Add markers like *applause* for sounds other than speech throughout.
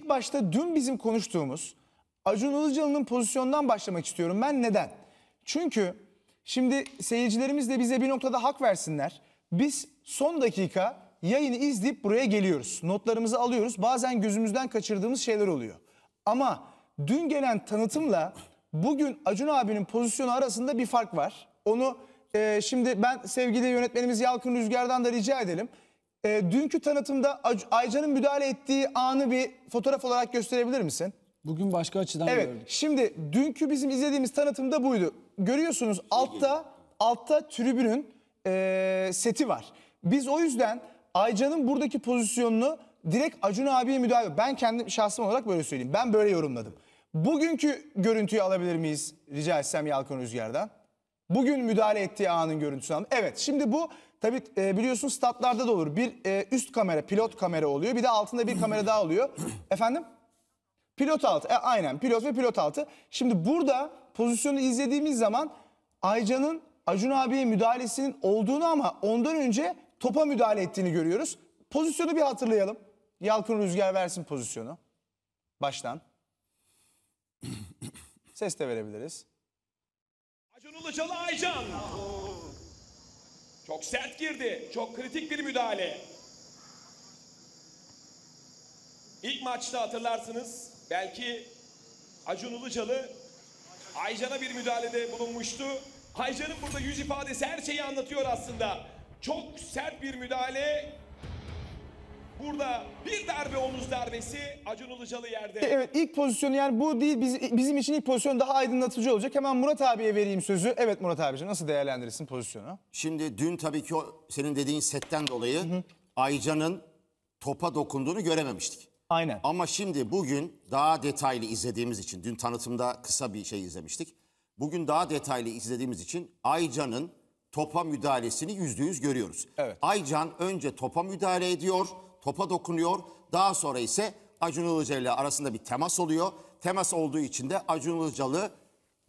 İlk başta dün bizim konuştuğumuz Acun Ilıcalı'nın pozisyondan başlamak istiyorum. Ben neden? Çünkü şimdi seyircilerimiz de bize bir noktada hak versinler. Biz son dakika yayını izleyip buraya geliyoruz. Notlarımızı alıyoruz. Bazen gözümüzden kaçırdığımız şeyler oluyor. Ama dün gelen tanıtımla bugün Acun abinin pozisyonu arasında bir fark var. Onu e, şimdi ben sevgili yönetmenimiz Yalkın Rüzgar'dan da rica edelim. E, dünkü tanıtımda Aycan'ın müdahale ettiği anı bir fotoğraf olarak gösterebilir misin? Bugün başka açıdan Evet. gördük. Şimdi dünkü bizim izlediğimiz tanıtımda buydu. Görüyorsunuz altta altta tribünün e, seti var. Biz o yüzden Aycan'ın buradaki pozisyonunu direkt Acun abiye müdahale. Ben kendim şahsım olarak böyle söyleyeyim. Ben böyle yorumladım. Bugünkü görüntüyü alabilir miyiz rica etsem Yalkın Rüzgar'dan? Bugün müdahale ettiği anın görüntüsü aldım. Evet şimdi bu tabi e, biliyorsun statlarda da olur. Bir e, üst kamera pilot kamera oluyor bir de altında bir kamera daha oluyor. *clears throat* Efendim? Pilot altı e, aynen pilot ve pilot altı. Şimdi burada pozisyonu izlediğimiz zaman Aycan'ın Acun abiye müdahalesinin olduğunu ama ondan önce topa müdahale ettiğini görüyoruz. Pozisyonu bir hatırlayalım. Yalkın Rüzgar versin pozisyonu. Baştan. *clears throat* Ses de verebiliriz. Ilıcalı Aycan. Çok sert girdi. Çok kritik bir müdahale. İlk maçta hatırlarsınız belki Acun Ilıcalı Aycan'a bir müdahalede bulunmuştu. Aycan'ın burada yüz ifadesi her şeyi anlatıyor aslında. Çok sert bir müdahale Burada bir darbe omuz darbesi Acun Ilıcalı yerde. E, evet ilk pozisyonu yani bu değil bizim için ilk pozisyon daha aydınlatıcı olacak. Hemen Murat abiye vereyim sözü. Evet Murat abici nasıl değerlendirirsin pozisyonu? Şimdi dün tabii ki o, senin dediğin setten dolayı Aycan'ın topa dokunduğunu görememiştik. Aynen. Ama şimdi bugün daha detaylı izlediğimiz için dün tanıtımda kısa bir şey izlemiştik. Bugün daha detaylı izlediğimiz için Aycan'ın topa müdahalesini yüzde yüz görüyoruz. Evet. Aycan önce topa müdahale ediyor topa dokunuyor. Daha sonra ise Acun Ilıca ile arasında bir temas oluyor. Temas olduğu için de Acun Ilıcalı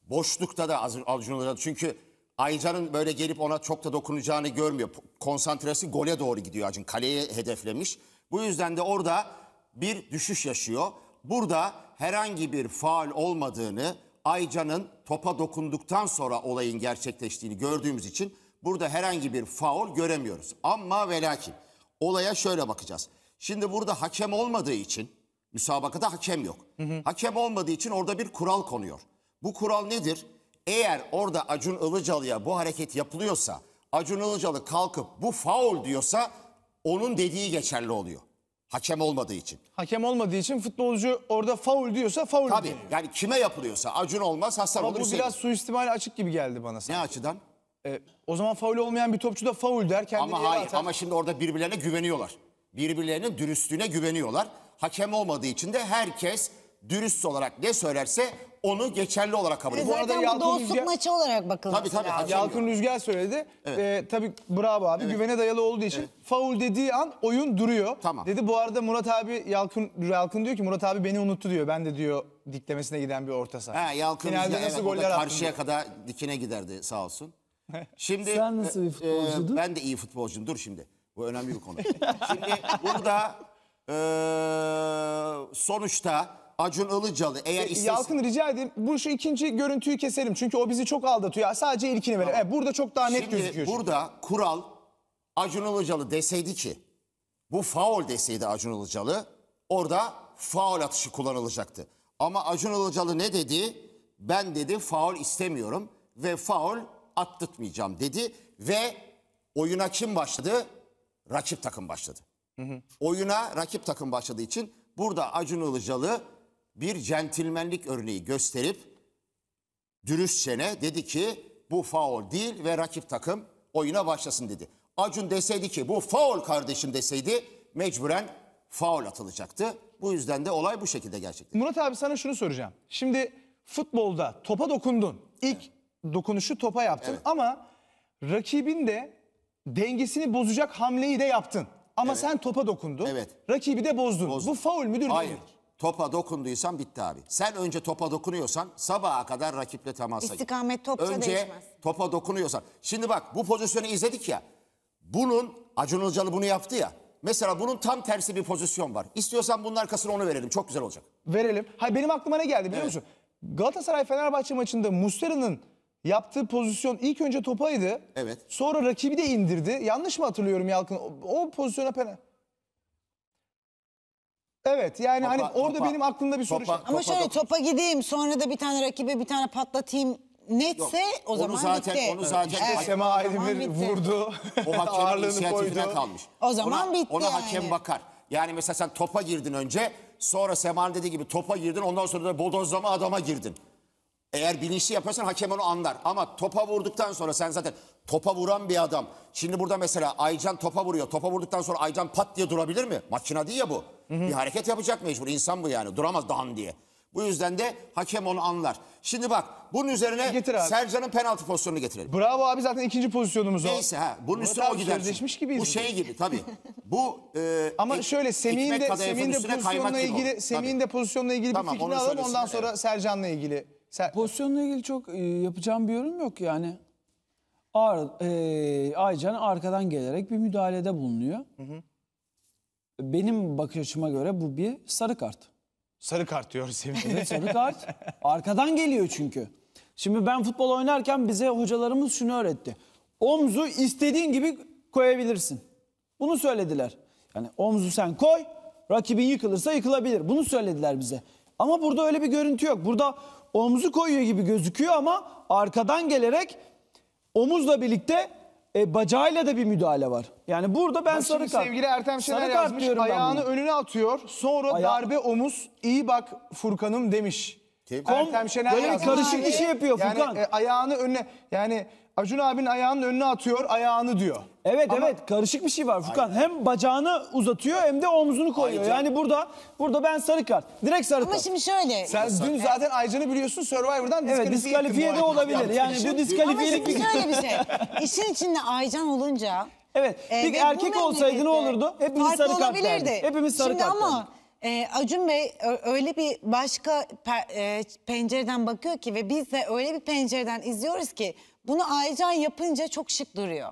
boşlukta da Acun Ilıcalı çünkü Aycan'ın böyle gelip ona çok da dokunacağını görmüyor. Konsantresi gole doğru gidiyor Acun. Kaleye hedeflemiş. Bu yüzden de orada bir düşüş yaşıyor. Burada herhangi bir faal olmadığını Aycan'ın topa dokunduktan sonra olayın gerçekleştiğini gördüğümüz için burada herhangi bir faul göremiyoruz. Ama ve lakin olaya şöyle bakacağız. Şimdi burada hakem olmadığı için müsabakada hakem yok. Hı hı. Hakem olmadığı için orada bir kural konuyor. Bu kural nedir? Eğer orada Acun Ilıcalı'ya bu hareket yapılıyorsa Acun Ilıcalı kalkıp bu faul diyorsa onun dediği geçerli oluyor. Hakem olmadığı için. Hakem olmadığı için futbolcu orada faul diyorsa faul Tabii deniyor. yani kime yapılıyorsa Acun olmaz Hasan Ama olur. Bu biraz suistimal açık gibi geldi bana. Sanki. Ne açıdan? E, o zaman faul olmayan bir topçu da faul der. Kendini Ama hayır atar. ama şimdi orada birbirlerine güveniyorlar. Birbirlerinin dürüstlüğüne güveniyorlar. Hakem olmadığı için de herkes dürüst olarak ne söylerse onu geçerli olarak kabul e, ediyor. Bu arada Zaten bu Yalçın dostluk Rüzgar- maçı olarak bakılması Tabii, tabii, lazım. Yalkın Rüzgar söyledi. E, tabii bravo abi güvene dayalı olduğu için faul dediği an oyun duruyor. Tamam. Dedi bu arada Murat abi Yalkın, Yalkın diyor ki Murat abi beni unuttu diyor. Ben de diyor diklemesine giden bir orta saha. Ha, Yalkın Finalde Rüzgar, nasıl evet, goller attın karşıya kadar dikine giderdi sağ olsun. *laughs* Şimdi Sen nasıl bir e, e, futbolcudun? ben de iyi futbolcuyum. Dur şimdi. Bu önemli bir konu. şimdi burada e, sonuçta Acun Ilıcalı eğer e, istesin... Yalkın rica edeyim bu şu ikinci görüntüyü keselim. Çünkü o bizi çok aldatıyor. Sadece ilkini verelim. Evet, burada çok daha net Şimdi gözüküyor. Burada kural Acun Ilıcalı deseydi ki bu faul deseydi Acun Ilıcalı orada faul atışı kullanılacaktı. Ama Acun Ilıcalı ne dedi? Ben dedi faul istemiyorum ve faul Atlatmayacağım dedi ve oyuna kim başladı? Rakip takım başladı. Hı hı. Oyuna rakip takım başladığı için burada Acun Ilıcalı bir centilmenlik örneği gösterip dürüstçe ne dedi ki bu faul değil ve rakip takım oyuna başlasın dedi. Acun deseydi ki bu faul kardeşim deseydi mecburen faul atılacaktı. Bu yüzden de olay bu şekilde gerçekleşti. Murat abi sana şunu soracağım. Şimdi futbolda topa dokundun. İlk evet dokunuşu topa yaptın evet. ama rakibin de dengesini bozacak hamleyi de yaptın. Ama evet. sen topa dokundun. Evet. Rakibi de bozdun. bozdun. Bu faul müdür Hayır. değil. Topa dokunduysan bitti abi. Sen önce topa dokunuyorsan sabaha kadar rakiple temasa İstikamet topça önce değişmez. Önce topa dokunuyorsan. Şimdi bak bu pozisyonu izledik ya. Bunun Acun Ilıcalı bunu yaptı ya. Mesela bunun tam tersi bir pozisyon var. İstiyorsan bunun arkasına onu verelim. Çok güzel olacak. Verelim. Hayır benim aklıma ne geldi biliyor evet. musun? Galatasaray Fenerbahçe maçında Mustera'nın yaptığı pozisyon ilk önce topaydı. Evet. Sonra rakibi de indirdi. Yanlış mı hatırlıyorum Yalkın? O, o pozisyona penaltı. Evet yani Topa- hani orada topa- benim aklımda bir soru. Topa- şey- Ama şöyle topa gideyim sonra da bir tane rakibe bir tane patlatayım netse o zaman zaten, bitti. onu zaten İşte Evet. Sema Aydemir vurdu. O *laughs* hakemin Ağırlığını inisiyatifine kalmış. O zaman ona, bitti Ona hakem bakar. Yani mesela sen topa girdin önce. Sonra Seman dediği gibi topa girdin. Ondan sonra da bodozlama adama girdin. Eğer bilinçli yaparsan hakem onu anlar. Ama topa vurduktan sonra sen zaten topa vuran bir adam. Şimdi burada mesela Aycan topa vuruyor. Topa vurduktan sonra Aycan pat diye durabilir mi? Makina değil ya bu. Hı hı. Bir hareket yapacak mecbur. İnsan bu yani. Duramaz dan diye. Bu yüzden de hakem onu anlar. Şimdi bak bunun üzerine Sercan'ın penaltı pozisyonunu getirelim. Bravo abi zaten ikinci pozisyonumuz o. Neyse ha bunun Murat üstüne o gider. Sözleşmiş gibiyiz. Bu şey gibi tabii. bu *laughs* e, Ama ek, şöyle Semih'in de, Semih'in de pozisyonla ilgili Semih'in de pozisyonla ilgili tamam, bir fikrini alalım ondan sonra Sercan'la ilgili. Sen... Pozisyonla ilgili çok e, yapacağım bir yorum yok yani. Ağır, e, Aycan arkadan gelerek bir müdahalede bulunuyor. Hı hı. Benim bakış açıma göre bu bir sarı kart. Sarı kart diyor Semih. Evet sarı kart. Arkadan geliyor çünkü. Şimdi ben futbol oynarken bize hocalarımız şunu öğretti. Omzu istediğin gibi koyabilirsin. Bunu söylediler. Yani omzu sen koy, rakibin yıkılırsa yıkılabilir. Bunu söylediler bize. Ama burada öyle bir görüntü yok. Burada omzu koyuyor gibi gözüküyor ama arkadan gelerek omuzla birlikte e, bacağıyla da bir müdahale var. Yani burada ben sarı kart. Sevgili Ertem Şener sarı yazmış ayağını önüne atıyor sonra Aya darbe omuz iyi bak Furkan'ım demiş. Kom, Ertem Şener böyle yazmış. karışık bir şey yapıyor yani, E, ayağını önüne yani Acun abinin ayağının önüne atıyor, ayağını diyor. Evet Ama- evet karışık bir şey var Furkan. Hem bacağını uzatıyor hem de omzunu koyuyor. Ayrıca- Yani burada burada ben sarı kart. Direkt sarı Ama şimdi şöyle. Sen dün zaten Aycan'ı biliyorsun Survivor'dan Evet diskalifiye, de olabilir. Yani bu diskalifiyelik bir şimdi şöyle bir şey. *laughs* İşin içinde Aycan olunca. Evet, e, bir erkek olsaydı ne olurdu? Hepimiz farklı sarı kart olabilirdi. Hepimiz sarı Şimdi ama e, Acun Bey öyle bir başka per- e, pencereden bakıyor ki ve biz de öyle bir pencereden izliyoruz ki bunu Aycan yapınca çok şık duruyor.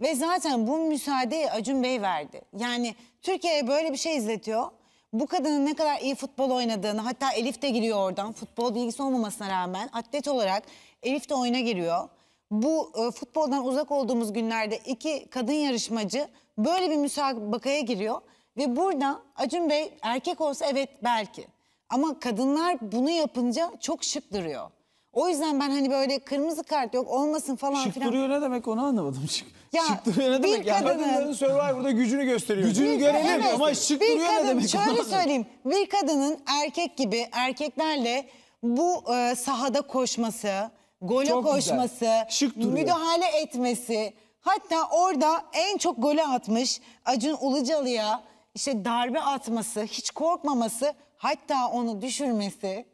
Ve zaten bu müsaadeyi Acun Bey verdi. Yani Türkiye'ye böyle bir şey izletiyor. Bu kadının ne kadar iyi futbol oynadığını hatta Elif de giriyor oradan futbol bilgisi olmamasına rağmen atlet olarak Elif de oyuna giriyor. Bu e, futboldan uzak olduğumuz günlerde iki kadın yarışmacı böyle bir müsabakaya giriyor. Ve burada Acun Bey erkek olsa evet belki ama kadınlar bunu yapınca çok şık duruyor. O yüzden ben hani böyle kırmızı kart yok olmasın falan Şık filan. duruyor ne demek onu anlamadım. Şık, Ya, şık duruyor ne bir demek? Yani kadının- kadınların Survivor'da gücünü gösteriyor. Gücünü Bir- görelim Evet, ama şık bir duruyor kadın, ne demek? Şöyle söyleyeyim. Bir kadının erkek gibi erkeklerle bu e, sahada koşması, gole Çok koşması, Şık müdahale etmesi. Hatta orada en çok gole atmış Acun Ilıcalı'ya işte darbe atması, hiç korkmaması, hatta onu düşürmesi.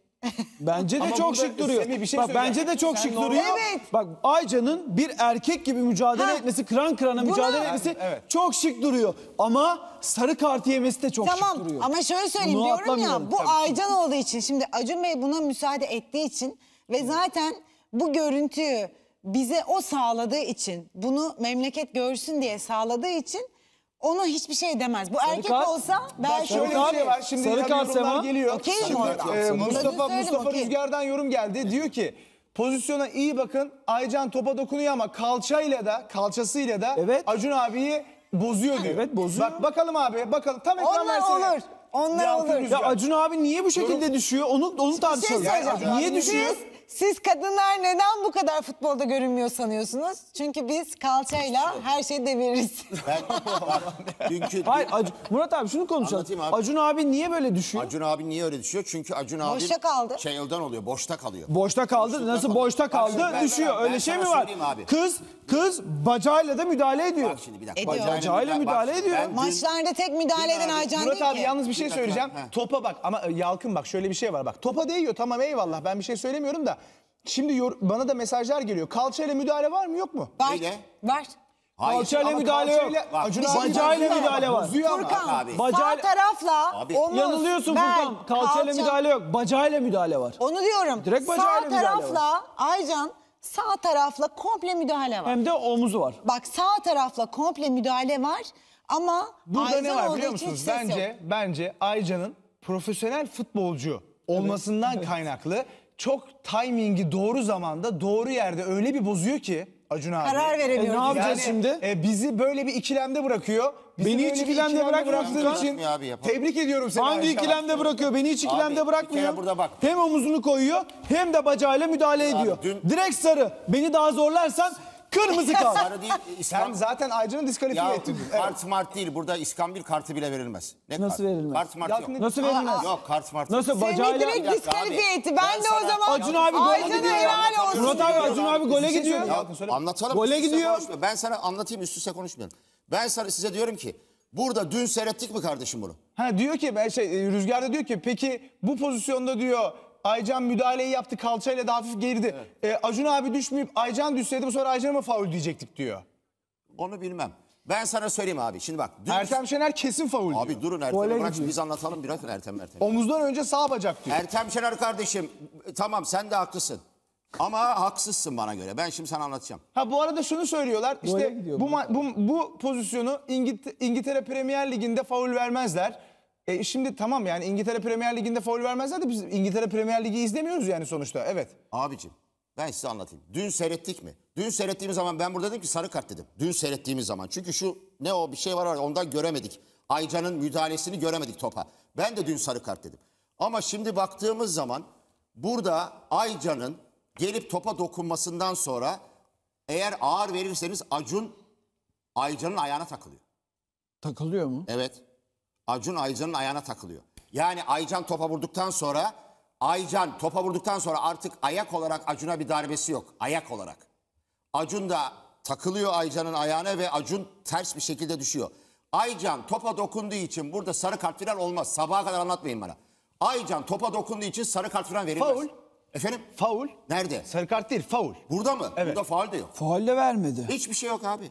Bence de Ama çok şık duruyor. bir şey Bak bence de çok şık duruyor. Evet. Bak Ayca'nın bir erkek gibi mücadele Ha. etmesi, kıran kırana mücadele etmesi Evet. çok şık duruyor. Ama sarı kart yemesi de çok şık duruyor. Tamam ama şöyle söyleyeyim Bunu diyorum ya bu Aycan olduğu için şimdi Acun Bey buna müsaade ettiği için ve zaten bu görüntüyü bize o sağladığı için bunu memleket görsün diye sağladığı için ona hiçbir şey demez. Bu erkek kart. olsa belki... Bak şöyle bir şey var. Şimdi sarı kart yorumlar geliyor. Okey mi? Şimdi, e, Mustafa, Mustafa okay. Rüzgar'dan yorum geldi. Diyor ki pozisyona iyi bakın. Aycan topa dokunuyor ama kalçayla da kalçasıyla da evet. Acun abiyi bozuyor diyor. Evet bozuyor. Bak bakalım abi bakalım. Tam ekran Onlar versene. olur. Onlar Ya, olur. Ya Acun abi niye bu şekilde düşüyor? Onu onu şey tartışalım. Yani niye düşüyor? Siz, siz kadınlar neden bu kadar futbolda görünmüyor sanıyorsunuz? Çünkü biz kalçayla şey her şeyi deviririz. Ben, dünkü Hayır Ac- Murat abi şunu konuşalım. abi. Acun abi niye böyle düşüyor? Acun abi niye öyle düşüyor? Çünkü Acun abi Boşta kaldı. şeyden oluyor, boşta kalıyor. Boşta kaldı. Nasıl kalıyor. boşta kaldı? ben- düşüyor. ben- Öyle şey mi var? abi. Kız kız bacağıyla da müdahale ediyor. Bak şimdi bir dakika. Ediyor. Bacağıyla müdahale ediyor. Maçlarda tek müdahale eden Aycan Murat abi yalnız bir şey şey söyleyeceğim. Ha. Topa bak ama e, Yalkın bak şöyle bir şey var bak. Topa değiyor tamam eyvallah ben bir şey söylemiyorum da. Şimdi bana da mesajlar geliyor. Kalçayla müdahale var mı yok mu? Var. Var. Hayır, kalçayla müdahale kalçayla, yok. Bacayla müdahale var. Furkan sağ tarafla omuz, Yanılıyorsun bel, Furkan. Kalçayla kalça. müdahale yok. Bacayla müdahale var. Onu diyorum. Direkt bacağıyla sağ tarafla var. Aycan sağ tarafla komple müdahale var. Hem de omuzu var. Bak sağ tarafla komple müdahale var. Ama Burada Aycan ne var biliyor musunuz? Bence yok. bence Aycan'ın profesyonel futbolcu olmasından kaynaklı çok timingi doğru zamanda doğru yerde öyle bir bozuyor ki Acun abi. Karar veremiyoruz. E, ne yapacağız Yani, şimdi? e, bizi böyle bir ikilemde bırakıyor. Bizi Beni hiç ikilemde bırakmadığın bırakmıyor için abi, tebrik ediyorum seni. Hangi Ayşe. ikilemde bırakıyor? Beni hiç ikilemde bir bırakmıyor. kere burada bak. Hem omuzunu koyuyor hem de bacağıyla müdahale ediyor. dün- Direkt sarı. Beni daha zorlarsan Kırmızı *laughs* kart. Sarı e, Sen zaten Aycan'ı diskalifiye Ya ettin. Evet. kart mart değil. Burada iskambil kartı bile verilmez. Ne Nasıl kart? verilmez? Kart mart yok. Nasıl verilmez? Yok kart mart. Nasıl Seni direkt diskalifiye etti. Ben, Ben de o zaman Acun abi gole Aycan'a gidiyor ya. helal olsun. Murat abi Acun abi gole gidiyor. Ya, anlatalım. Gole üst üste gidiyor. Ben sana anlatayım üst üste konuşmuyorum. Ben sana size diyorum ki burada dün seyrettik mi kardeşim bunu? Ha diyor ki ben şey e, rüzgarda diyor ki peki bu pozisyonda diyor Aycan müdahaleyi yaptı kalçayla da hafif gerdi. Evet. E, Acun abi düşmeyip Aycan düşseydi bu sefer Aycan'a mı faul diyecektik diyor. Onu bilmem. Ben sana söyleyeyim abi. Şimdi bak. Dün Ertem Şener kesin faul Abi diyor. durun Ertem. Tuvalet Bırak şimdi biz anlatalım biraz Ertem Ertem. Omuzdan önce sağ bacak diyor. Ertem Şener kardeşim tamam sen de haklısın. Ama haksızsın bana göre. Ben şimdi sana anlatacağım. Ha bu arada şunu söylüyorlar. işte bu, bu, bu, bu pozisyonu İngiltere, İngiltere Premier Ligi'nde faul vermezler. E şimdi tamam yani İngiltere Premier Ligi'nde foul vermezler de biz İngiltere Premier Ligi izlemiyoruz yani sonuçta. Evet. Abicim ben size anlatayım. Dün seyrettik mi? Dün seyrettiğimiz zaman ben burada dedim ki sarı kart dedim. Dün seyrettiğimiz zaman. Çünkü şu ne o bir şey var var ondan göremedik. Aycan'ın müdahalesini göremedik topa. Ben de dün sarı kart dedim. Ama şimdi baktığımız zaman burada Aycan'ın gelip topa dokunmasından sonra eğer ağır verirseniz Acun Aycan'ın ayağına takılıyor. Takılıyor mu? Evet. Acun Aycan'ın ayağına takılıyor. Yani Aycan topa vurduktan sonra Aycan topa vurduktan sonra artık ayak olarak Acun'a bir darbesi yok. Ayak olarak. Acun da takılıyor Aycan'ın ayağına ve Acun ters bir şekilde düşüyor. Aycan topa dokunduğu için burada sarı kart falan olmaz. Sabaha kadar anlatmayın bana. Aycan topa dokunduğu için sarı kart falan verilmez. Faul. Efendim? Faul. Nerede? Sarı kart değil, faul. Burada mı? Evet. Burada faul de yok. Faul de vermedi. Hiçbir şey yok abi.